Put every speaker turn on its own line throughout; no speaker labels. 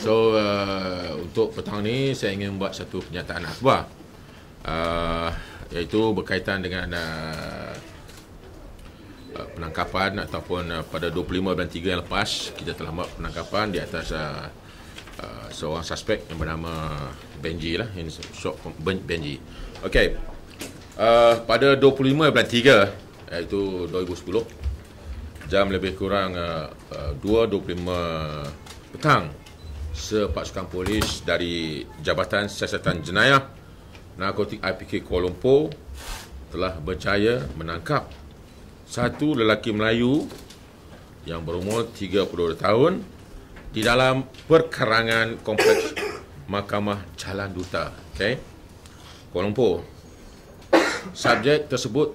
So uh, untuk petang ni saya ingin buat satu pernyataan akhbar uh, iaitu berkaitan dengan uh, uh penangkapan ataupun uh, pada 25 dan 3 yang lepas kita telah buat penangkapan di atas uh, uh, seorang suspek yang bernama Benji lah in short Benji. Okey. Uh, pada 25 dan 3 iaitu 2010 jam lebih kurang uh, uh, 2.25 petang sepasukan polis dari Jabatan Siasatan Jenayah Narkotik IPK Kuala Lumpur telah berjaya menangkap satu lelaki Melayu yang berumur 32 tahun di dalam perkarangan kompleks Mahkamah Jalan Duta okay? Kuala Lumpur Subjek tersebut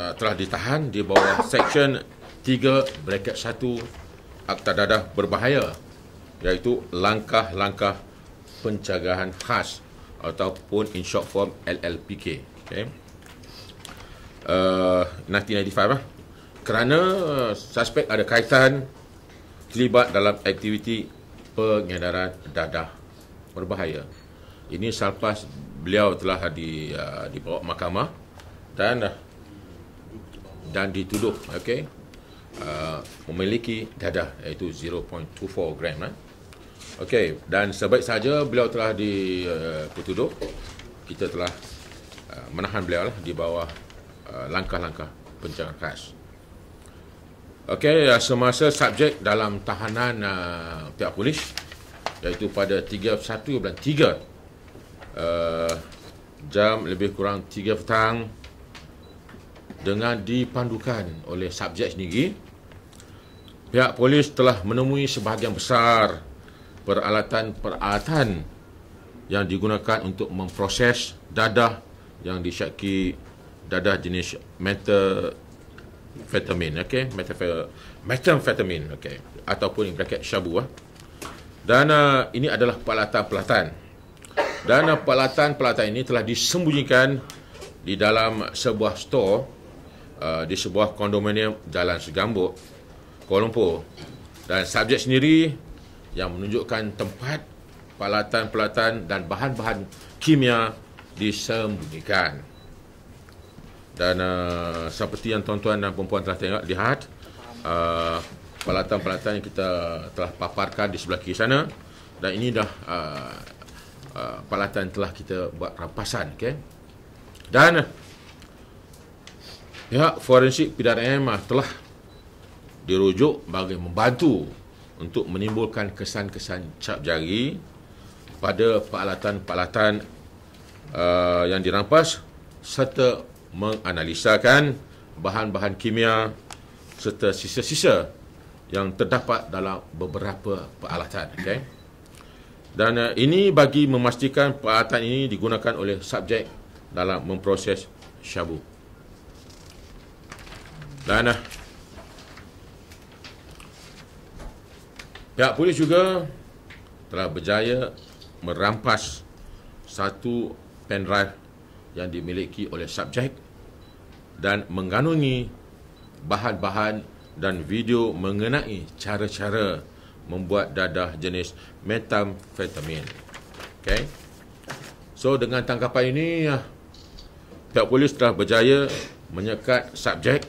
uh, telah ditahan di bawah Seksyen 3 bracket 1 Akta Dadah Berbahaya iaitu langkah-langkah pencegahan khas ataupun in short form LLPK. Okay. Uh, 1995 lah. Kerana suspek ada kaitan terlibat dalam aktiviti pengedaran dadah berbahaya. Ini selepas beliau telah di, uh, dibawa mahkamah dan uh, dan dituduh okay, uh, memiliki dadah iaitu 0.24 gram. Lah. Eh. Okey, dan sebaik saja beliau telah dipertuduh, eh, kita telah eh, menahan beliau lah di bawah eh, langkah-langkah pencegahan khas. Okey, semasa subjek dalam tahanan uh, pihak polis iaitu pada 31 bulan 3 uh, jam lebih kurang 3 petang dengan dipandukan oleh subjek sendiri pihak polis telah menemui sebahagian besar peralatan-peralatan yang digunakan untuk memproses dadah yang disyaki dadah jenis metafetamin okey metafe metamfetamin okey ataupun bracket syabu ah dan uh, ini adalah peralatan-peralatan dan uh, peralatan-peralatan ini telah disembunyikan di dalam sebuah stor uh, ah, di sebuah kondominium Jalan Segambut Kuala Lumpur dan subjek sendiri yang menunjukkan tempat peralatan-peralatan dan bahan-bahan kimia disembunyikan. Dan uh, seperti yang tuan-tuan dan puan-puan telah tengok lihat uh, eh, peralatan-peralatan yang kita telah paparkan di sebelah kiri sana dan ini dah uh, eh, uh, peralatan telah kita buat rampasan okay Dan pihak forensik PDRM telah dirujuk bagi membantu untuk menimbulkan kesan-kesan cap jari pada peralatan-peralatan uh, yang dirampas serta menganalisakan bahan-bahan kimia serta sisa-sisa yang terdapat dalam beberapa peralatan okay? dan uh, ini bagi memastikan peralatan ini digunakan oleh subjek dalam memproses syabu dan uh, Pihak polis juga telah berjaya merampas satu pen drive yang dimiliki oleh subjek dan mengganungi bahan-bahan dan video mengenai cara-cara membuat dadah jenis metamfetamin. Okay. So dengan tangkapan ini, ah, pihak polis telah berjaya menyekat subjek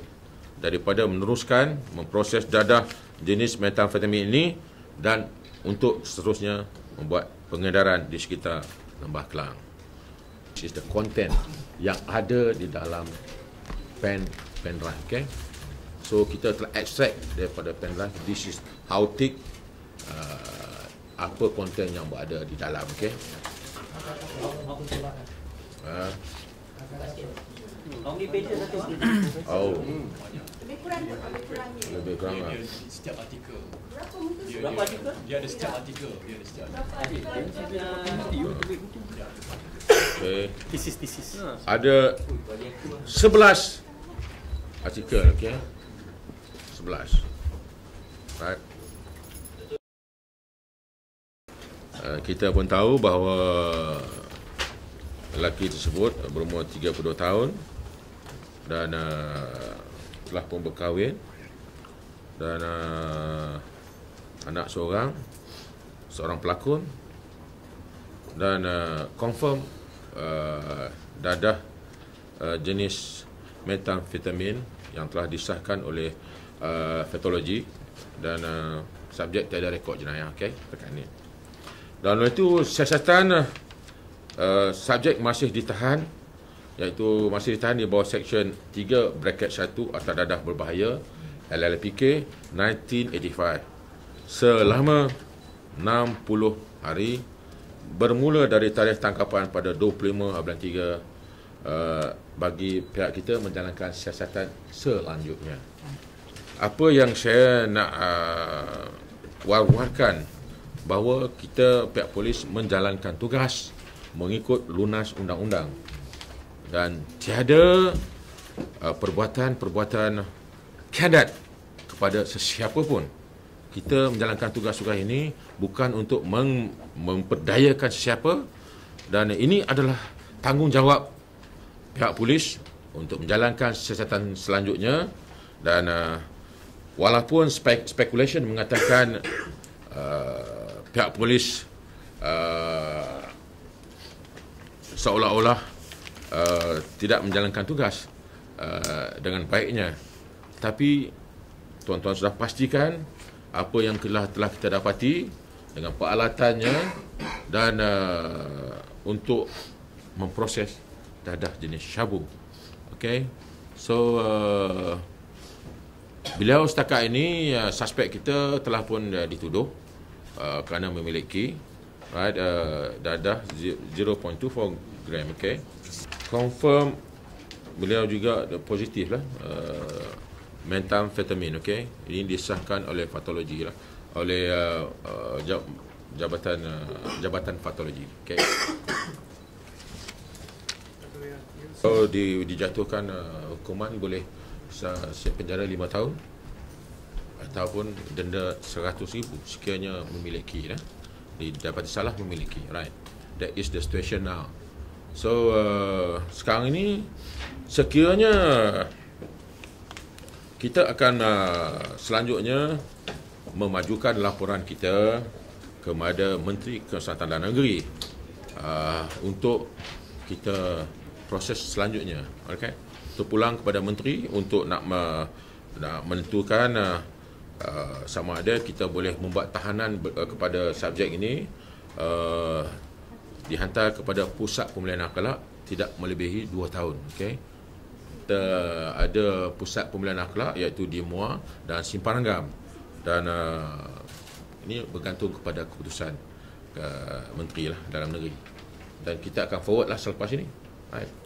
daripada meneruskan memproses dadah jenis metamfetamin ini dan untuk seterusnya membuat pengedaran di sekitar Lembah Kelang. This is the content yang ada di dalam pen pen drive, okay? So kita telah extract daripada pen drive. This is how thick uh, apa content yang berada di dalam, okay? Uh, Oh. Lebih kurang lebih kurang. Lebih kurang. Lah. Dia ada setiap artikel. Berapa Dia, artikel? Dia ada setiap artikel. Dia ada setiap. Artikel. Okay. Thesis thesis. Ha. Ada sebelas artikel, okay? Sebelas. Right. Uh, kita pun tahu bahawa lelaki tersebut eh, berumur 32 tahun dan uh, telah pun berkahwin dan uh, anak seorang seorang pelakon dan uh, confirm uh, dadah uh, jenis metamfetamin yang telah disahkan oleh uh, fetologi dan uh, subjek tiada rekod jenayah okey perkara ni dan oleh itu siasatan uh, Uh, subjek masih ditahan iaitu masih ditahan di bawah section 3 bracket 1 atas dadah berbahaya LLPK 1985 selama 60 hari bermula dari tarikh tangkapan pada 25 bulan 3 Uh, bagi pihak kita menjalankan siasatan selanjutnya. Apa yang saya nak uh, war bahawa kita pihak polis menjalankan tugas mengikut lunas undang-undang dan tiada uh, perbuatan-perbuatan kiadat kepada sesiapa pun. Kita menjalankan tugas-tugas ini bukan untuk mem- memperdayakan sesiapa dan ini adalah tanggungjawab pihak polis untuk menjalankan siasatan selanjutnya dan uh, walaupun spek- spekulasi mengatakan uh, pihak polis uh, seolah-olah uh, tidak menjalankan tugas uh, dengan baiknya. Tapi tuan-tuan sudah pastikan apa yang telah telah kita dapati dengan peralatannya dan uh, untuk memproses dadah jenis syabu. Okay, so uh, beliau setakat ini uh, suspek kita telah pun uh, dituduh uh, kerana memiliki right? Uh, dadah 0.24 gram, okay? Confirm beliau juga positif lah. Uh, mental vitamin, okay? Ini disahkan oleh patologi lah, oleh uh, uh, jab, jabatan uh, jabatan patologi, okay? So di, dijatuhkan uh, hukuman boleh sah penjara lima tahun ataupun denda seratus ribu sekiranya memiliki lah. Dapat salah memiliki right that is the situation now so uh, sekarang ini sekiranya kita akan uh, selanjutnya memajukan laporan kita kepada menteri kesihatan dan negeri uh, untuk kita proses selanjutnya okey terpulang kepada menteri untuk nak uh, nak menentukan uh, Ah, sama ada kita boleh membuat tahanan ah, kepada subjek ini uh, dihantar kepada pusat pemulihan akhlak tidak melebihi 2 tahun okey kita ada pusat pemulihan akhlak iaitu di Muar dan Simpan Gam dan uh, ini bergantung kepada keputusan uh, menteri lah dalam negeri dan kita akan forward lah selepas ini Alright.